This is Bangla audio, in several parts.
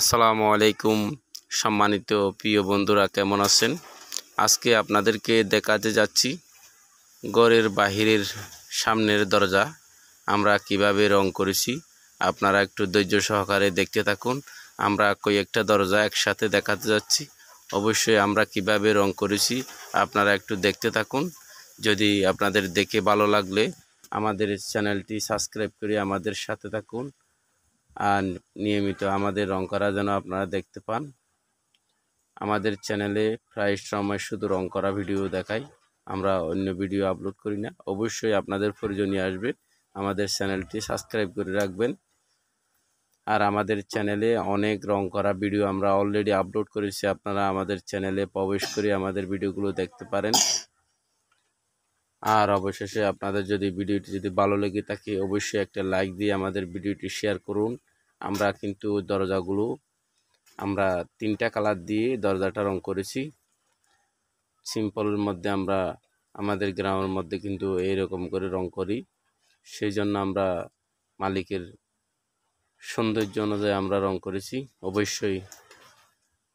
আসসালামু আলাইকুম সম্মানিত প্রিয় বন্ধুরা কেমন আছেন আজকে আপনাদেরকে দেখাতে যাচ্ছি গড়ের বাহিরের সামনের দরজা আমরা কিভাবে রং করেছি আপনারা একটু ধৈর্য সহকারে দেখতে থাকুন আমরা কয়েকটা দরজা একসাথে দেখাতে যাচ্ছি অবশ্যই আমরা কিভাবে রং করেছি আপনারা একটু দেখতে থাকুন যদি আপনাদের দেখে ভালো লাগলে আমাদের চ্যানেলটি সাবস্ক্রাইব করে আমাদের সাথে থাকুন আর নিয়মিত আমাদের রং করা যেন আপনারা দেখতে পান আমাদের চ্যানেলে প্রায় সময় শুধু রং করা ভিডিও দেখাই আমরা অন্য ভিডিও আপলোড করি না অবশ্যই আপনাদের প্রয়োজনই আসবে আমাদের চ্যানেলটি সাবস্ক্রাইব করে রাখবেন আর আমাদের চ্যানেলে অনেক রং করা ভিডিও আমরা অলরেডি আপলোড করেছি আপনারা আমাদের চ্যানেলে প্রবেশ করে আমাদের ভিডিওগুলো দেখতে পারেন আর অবশেষে আপনাদের যদি ভিডিওটি যদি ভালো লেগে থাকে অবশ্যই একটা লাইক দিয়ে আমাদের ভিডিওটি শেয়ার করুন আমরা কিন্তু দরজাগুলো আমরা তিনটা কালার দিয়ে দরজাটা রং করেছি সিম্পলের মধ্যে আমরা আমাদের গ্রামের মধ্যে কিন্তু এইরকম করে রং করি সেই জন্য আমরা মালিকের সৌন্দর্য অনুযায়ী আমরা রং করেছি অবশ্যই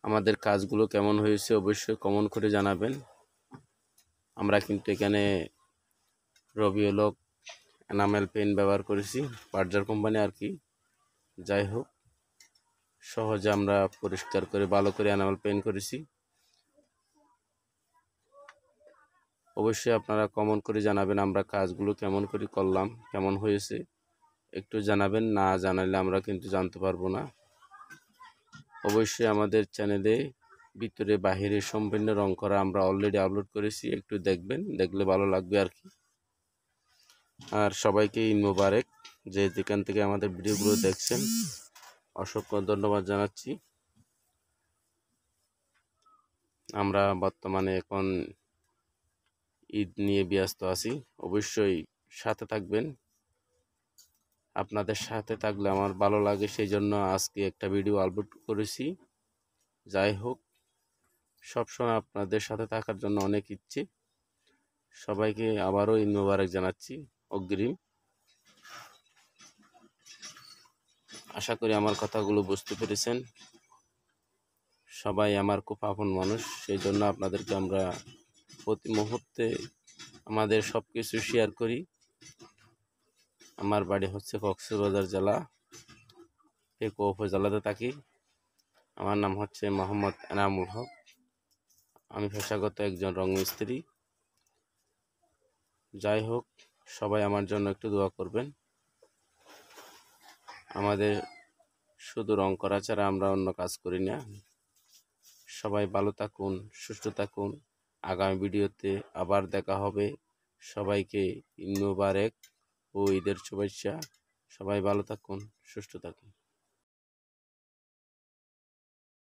আমাদের কাজগুলো কেমন হয়েছে অবশ্যই কমন করে জানাবেন আমরা কিন্তু এখানে রবিওলক এনামেল পেন ব্যবহার করেছি পার্জার কোম্পানি আর কি যাই হোক সহজে আমরা পরিষ্কার করে ভালো করে এনামেল পেন করেছি অবশ্যই আপনারা কমন করে জানাবেন আমরা কাজগুলো কেমন করে করলাম কেমন হয়েছে একটু জানাবেন না জানালে আমরা কিন্তু জানতে পারবো না অবশ্যই আমাদের চ্যানেলে ভিতরে বাহিরে সম্পূর্ণ রং করা আমরা অলরেডি আপলোড করেছি একটু দেখবেন দেখলে ভালো লাগবে আর কি আর সবাইকে ইন মোবারক যে যেখান থেকে আমাদের ভিডিওগুলো দেখছেন অসংখ্য ধন্যবাদ জানাচ্ছি আমরা বর্তমানে এখন ঈদ নিয়ে ব্যস্ত আছি অবশ্যই সাথে থাকবেন আপনাদের সাথে থাকলে আমার ভালো লাগে সেই জন্য আজকে একটা ভিডিও আপলোড করেছি যাই হোক সবসময় আপনাদের সাথে থাকার জন্য অনেক ইচ্ছে সবাইকে আবারও ইন জানাচ্ছি অগ্রিম আশা করি আমার কথাগুলো বুঝতে পেরেছেন সবাই আমার খুব আপন মানুষ সেই জন্য আপনাদেরকে আমরা প্রতি মুহূর্তে আমাদের সব কিছু শেয়ার করি আমার বাড়ি হচ্ছে কক্সবাজার জেলা পেকো উপজেলাতে থাকি আমার নাম হচ্ছে মোহাম্মদ এনামুল হক আমি পেশাগত একজন রং মিস্ত্রি যাই হোক সবাই আমার জন্য একটু দোয়া করবেন আমাদের শুধু রং করা ছাড়া আমরা অন্য কাজ করি না সবাই ভালো থাকুন সুস্থ থাকুন আগামী ভিডিওতে আবার দেখা হবে সবাইকে ইন্দুবারেক ও ঈদের শুভেচ্ছা সবাই ভালো থাকুন সুস্থ থাকুন